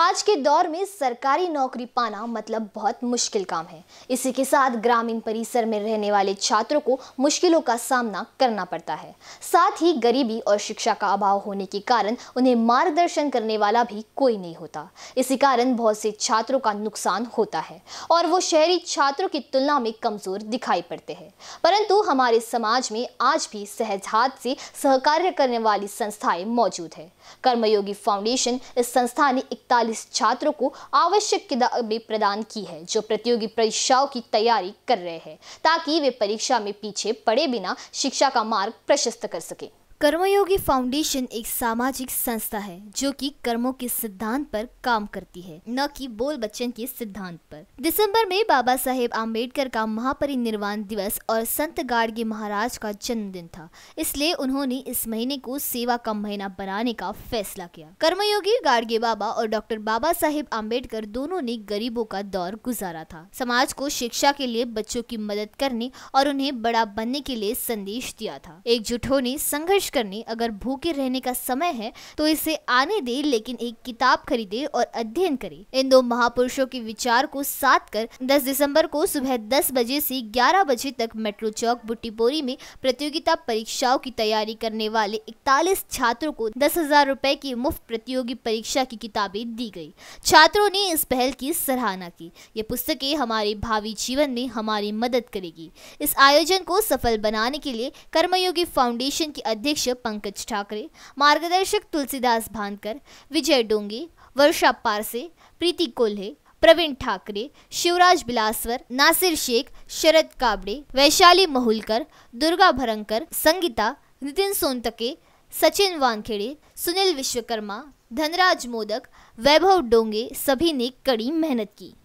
आज के दौर में सरकारी नौकरी पाना मतलब बहुत मुश्किल काम है इसी के साथ ग्रामीण परिसर में रहने वाले छात्रों को मुश्किलों का सामना करना पड़ता है साथ ही गरीबी और शिक्षा का अभाव होने के कारण उन्हें मार्गदर्शन करने वाला भी कोई नहीं होता इसी कारण बहुत से छात्रों का नुकसान होता है और वो शहरी छात्रों की तुलना में कमजोर दिखाई पड़ते हैं परंतु हमारे समाज में आज भी सहज हाथ से सहकार्य करने वाली संस्थाएं मौजूद है कर्मयोगी फाउंडेशन इस संस्था ने इकतालीस चालीस छात्रों को आवश्यक किताबें प्रदान की है जो प्रतियोगी परीक्षाओं की तैयारी कर रहे हैं ताकि वे परीक्षा में पीछे पड़े बिना शिक्षा का मार्ग प्रशस्त कर सकें कर्मयोगी फाउंडेशन एक सामाजिक संस्था है जो कि कर्मों के सिद्धांत पर काम करती है न कि बोल बच्चन के सिद्धांत पर दिसंबर में बाबा साहेब आम्बेडकर का महापरिनिर्वाण दिवस और संत गाड़गे महाराज का जन्मदिन था इसलिए उन्होंने इस महीने को सेवा का महीना बनाने का फैसला किया कर्मयोगी गाड़गे बाबा और डॉक्टर बाबा साहेब आम्बेडकर दोनों ने गरीबों का दौर गुजारा था समाज को शिक्षा के लिए बच्चों की मदद करने और उन्हें बड़ा बनने के लिए संदेश दिया था एकजुट होने संघर्ष कोशिश करने अगर भूखे रहने का समय है तो इसे आने दे लेकिन एक किताब खरीदे और अध्ययन करे इन दो महापुरुषों के विचार को साथ कर 10 दिसंबर को सुबह 10 बजे से 11 बजे तक मेट्रो चौक बुटीपोरी में प्रतियोगिता परीक्षाओं की तैयारी करने वाले इकतालीस छात्रों को दस हजार रूपए की मुफ्त प्रतियोगी परीक्षा की किताबें दी गई छात्रों ने इस पहल की सराहना की ये पुस्तकें हमारे भावी जीवन में हमारी मदद करेगी इस आयोजन को सफल बनाने के लिए कर्मयोगी फाउंडेशन की अध्यक्ष अध्यक्ष पंकज ठाकरे मार्गदर्शक तुलसीदास भानकर विजय डोंगे वर्षा पारसे प्रीति कोल्हे प्रवीण ठाकरे शिवराज बिलासवर नासिर शेख शरद काबड़े वैशाली महुलकर दुर्गा भरंकर संगीता नितिन सोनतके सचिन वानखेड़े सुनील विश्वकर्मा धनराज मोदक वैभव डोंगे सभी ने कड़ी मेहनत की